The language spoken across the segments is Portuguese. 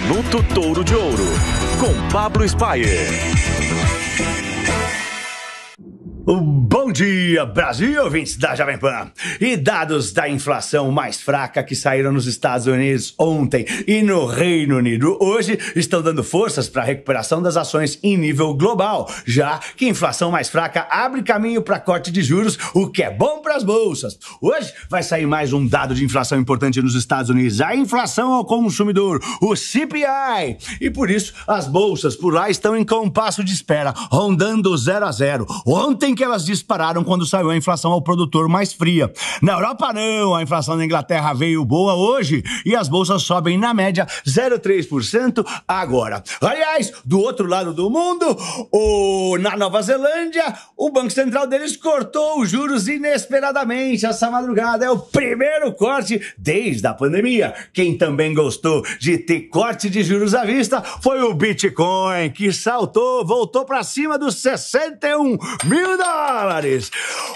Minuto Touro de Ouro, com Pablo Spayer. Bom dia, Brasil, ouvintes da Jovem Pan. E dados da inflação mais fraca que saíram nos Estados Unidos ontem e no Reino Unido hoje estão dando forças para a recuperação das ações em nível global, já que inflação mais fraca abre caminho para corte de juros, o que é bom para as bolsas. Hoje vai sair mais um dado de inflação importante nos Estados Unidos, a inflação ao consumidor, o CPI. E por isso as bolsas por lá estão em compasso de espera, rondando 0 a 0. Ontem que elas dispararam quando saiu a inflação ao produtor mais fria. Na Europa, não. A inflação na Inglaterra veio boa hoje e as bolsas sobem, na média, 0,3% agora. Aliás, do outro lado do mundo, o... na Nova Zelândia, o Banco Central deles cortou os juros inesperadamente essa madrugada. É o primeiro corte desde a pandemia. Quem também gostou de ter corte de juros à vista foi o Bitcoin, que saltou, voltou para cima dos 61 mil dólares dólares.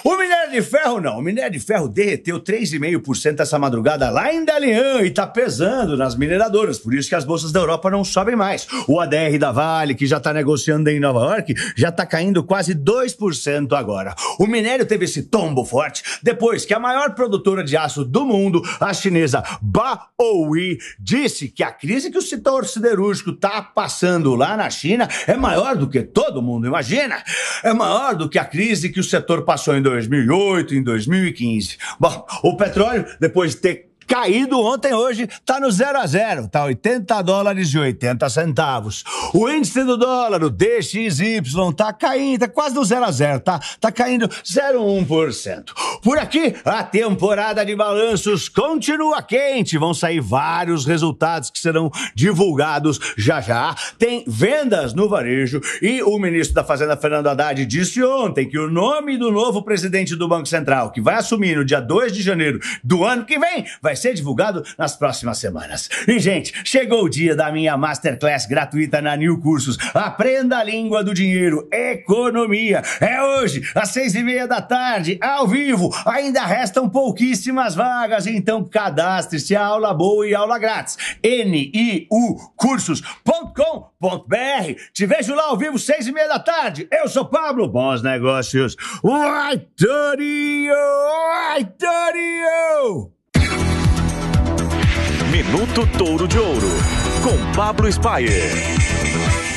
O minério de ferro não. O minério de ferro derreteu 3,5% essa madrugada lá em Dalian e está pesando nas mineradoras. Por isso que as bolsas da Europa não sobem mais. O ADR da Vale, que já está negociando em Nova York, já está caindo quase 2% agora. O minério teve esse tombo forte depois que a maior produtora de aço do mundo, a chinesa Baowei, disse que a crise que o setor siderúrgico está passando lá na China é maior do que todo mundo imagina. É maior do que a crise crise que o setor passou em 2008, em 2015. Bom, o petróleo, depois de ter caído ontem, hoje está no 0 a 0, está 80 dólares e 80 centavos. O índice do dólar, o DXY, está caindo, está quase no 0 a 0, tá, tá caindo 0,1%. Por aqui, a temporada de balanços continua quente, vão sair vários resultados que serão divulgados já já. Tem vendas no varejo e o ministro da Fazenda, Fernando Haddad, disse ontem que o nome do novo presidente do Banco Central, que vai assumir no dia 2 de janeiro do ano que vem, vai ser divulgado nas próximas semanas. E, gente, chegou o dia da minha Masterclass gratuita na New Cursos. Aprenda a língua do dinheiro, economia. É hoje, às seis e meia da tarde, ao vivo. Ainda restam pouquíssimas vagas, então cadastre-se a aula boa e aula grátis. niucursos.com.br. Te vejo lá ao vivo, seis e meia da tarde. Eu sou Pablo, bons negócios. Oi, Torinho! Oi, Torinho! Minuto Touro de Ouro, com Pablo Spayer.